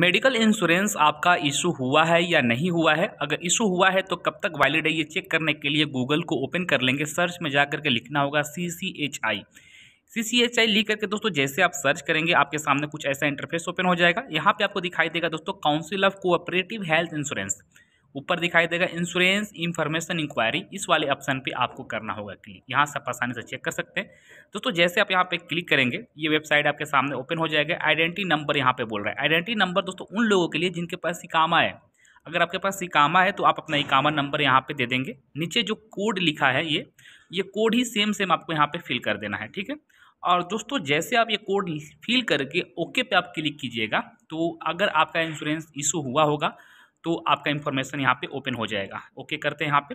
medical insurance आपका issue हुआ है या नहीं हुआ है अगर इशू हुआ है तो कब तक वैलिड है ये चेक करने के लिए गूगल को ओपन कर लेंगे सर्च में जा करके लिखना होगा सी C H I C C H I लिख करके दोस्तों जैसे आप सर्च करेंगे आपके सामने कुछ ऐसा इंटरफेस ओपन हो जाएगा यहाँ पे आपको दिखाई देगा दोस्तों council of cooperative health insurance ऊपर दिखाई देगा इंश्योरेंस इन्फॉर्मेशन इंक्वायरी इस वाले ऑप्शन पे आपको करना होगा क्लिक यहाँ से आप आसानी से चेक कर सकते हैं दोस्तों तो जैसे आप यहाँ पे क्लिक करेंगे ये वेबसाइट आपके सामने ओपन हो जाएगा आइडेंटिटी नंबर यहाँ पे बोल रहा है आइडेंटिटी नंबर दोस्तों उन लोगों के लिए जिनके पास सिकामा है अगर आपके पास सिकामा है तो आप अपना इकामा नंबर यहाँ पर दे देंगे नीचे जो कोड लिखा है ये ये कोड ही सेम सेम आपको यहाँ पर फिल कर देना है ठीक है और दोस्तों जैसे आप ये कोड फिल करके ओके पे आप क्लिक कीजिएगा तो अगर आपका इंश्योरेंस इशू हुआ होगा तो आपका इन्फॉर्मेशन यहाँ पे ओपन हो जाएगा ओके करते हैं यहाँ पे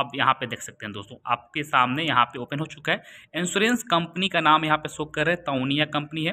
अब यहाँ पे देख सकते हैं दोस्तों आपके सामने यहाँ पे ओपन हो चुका है इंश्योरेंस कंपनी का नाम यहाँ पे शो कर रहा है ताउनिया कंपनी है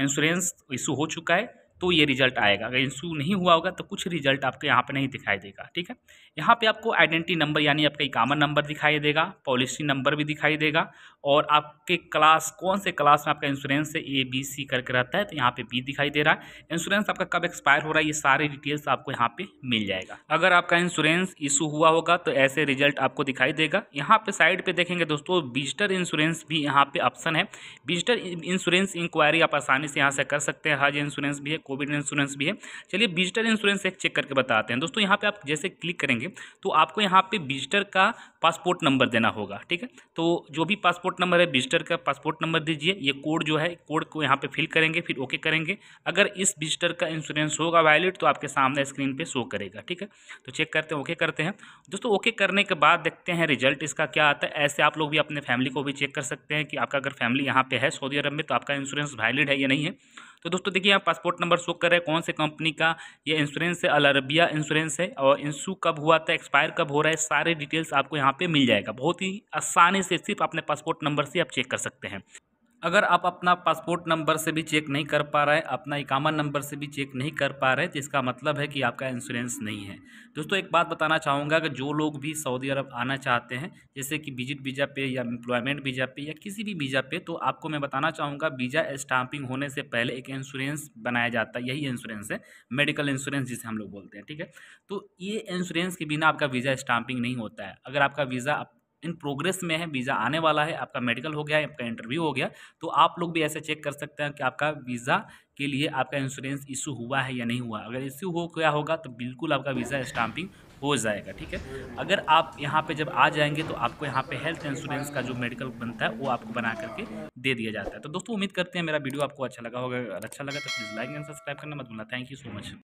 इंश्योरेंस इशू हो चुका है तो ये रिजल्ट आएगा अगर इशू नहीं हुआ होगा तो कुछ रिजल्ट आपको यहाँ पर नहीं दिखाई देगा ठीक है यहाँ पे आपको आइडेंटिटी नंबर यानी आपका इकामन नंबर दिखाई देगा पॉलिसी नंबर भी दिखाई देगा और आपके क्लास कौन से क्लास में आपका इंश्योरेंस है ए बी सी करके रहता है तो यहाँ पे बी दिखाई दे रहा है इंश्योरेंस आपका कब एक्सपायर हो रहा है ये सारे डिटेल्स आपको यहाँ पे मिल जाएगा अगर आपका इंश्योरेंस इशू हुआ होगा तो ऐसे रिजल्ट आपको दिखाई देगा यहाँ पे साइड पे देखेंगे दोस्तों विजिटर इंश्योरेंस भी यहाँ पे ऑप्शन है विजिटर इंश्योरेंस इंक्वायरी आप आसानी से यहाँ से कर सकते हैं हज हाँ इंश्योरेंस भी है कोविड इंश्योरेंस भी है चलिए विजिटर इंश्योरेंस एक चेक करके बताते हैं दोस्तों यहाँ पे आप जैसे क्लिक करेंगे तो आपको यहाँ पे विजिटर का पासपोर्ट नंबर देना होगा ठीक है तो जो भी पासपोर्ट नंबर है विजिटर का पासपोर्ट नंबर दीजिए ये कोड जो है कोड को यहाँ पर फिल करेंगे फिर ओके करेंगे अगर इस विजिटर का इंश्योरेंस होगा वैलिड तो आपके सामने स्क्रीन पर शो करेगा ठीक है तो चेक करते हैं ओके करते हैं दोस्तों ओके करने के बाद देखते हैं रिजल्ट इसका क्या आता है ऐसे आप लोग भी अपने फैमिली को भी चेक कर सकते हैं कि आपका अगर फैमिली यहाँ पे है सऊदी अरब में तो आपका इंश्योरेंस वैलिड है या नहीं है तो दोस्तों देखिए यहाँ पासपोर्ट नंबर शो कर रहे हैं कौन से कंपनी का ये इंश्योरेंस है अलरबिया इंश्योरेंस है और इंशू कब हुआ था एक्सपायर कब हो रहा है सारे डिटेल्स आपको यहाँ पर मिल जाएगा बहुत ही आसानी से सिर्फ अपने पासपोर्ट नंबर से आप चेक कर सकते हैं अगर आप अपना पासपोर्ट नंबर से भी चेक नहीं कर पा रहे हैं अपना इकामा नंबर से भी चेक नहीं कर पा रहे हैं तो इसका मतलब है कि आपका इंश्योरेंस नहीं है दोस्तों एक बात बताना चाहूँगा कि जो लोग भी सऊदी अरब आना चाहते हैं जैसे कि विजिट वीज़ा पे या एम्प्लॉयमेंट वीज़ा पे या किसी भी वीज़ा पे तो आपको मैं बताना चाहूँगा वीज़ा स्टाम्पिंग होने से पहले एक इंश्योरेंस बनाया जाता है यही इंश्योरेंस है मेडिकल इंश्योरेंस जिसे हम लोग बोलते हैं ठीक है तो ये इंश्योरेंस के बिना आपका वीज़ा स्टाम्पिंग नहीं होता है अगर आपका वीज़ा इन प्रोग्रेस में है वीज़ा आने वाला है आपका मेडिकल हो गया है आपका इंटरव्यू हो गया तो आप लोग भी ऐसे चेक कर सकते हैं कि आपका वीज़ा के लिए आपका इंश्योरेंस इशू हुआ है या नहीं हुआ अगर इशू हो क्या होगा तो बिल्कुल आपका वीज़ा स्टाम्पिंग हो जाएगा ठीक है अगर आप यहाँ पे जब आ जाएंगे तो आपको यहाँ पे हेल्थ इंश्योरेंस का जो मेडिकल बनता है वो आपको बना करके दे दिया जाता है तो दोस्तों उम्मीद करते हैं मेरा वीडियो आपको अच्छा लगा होगा अगर अच्छा लगा तो प्लीज़ लाइक एंड सब्सक्राइब करना मत भूलना थैंक यू सो मच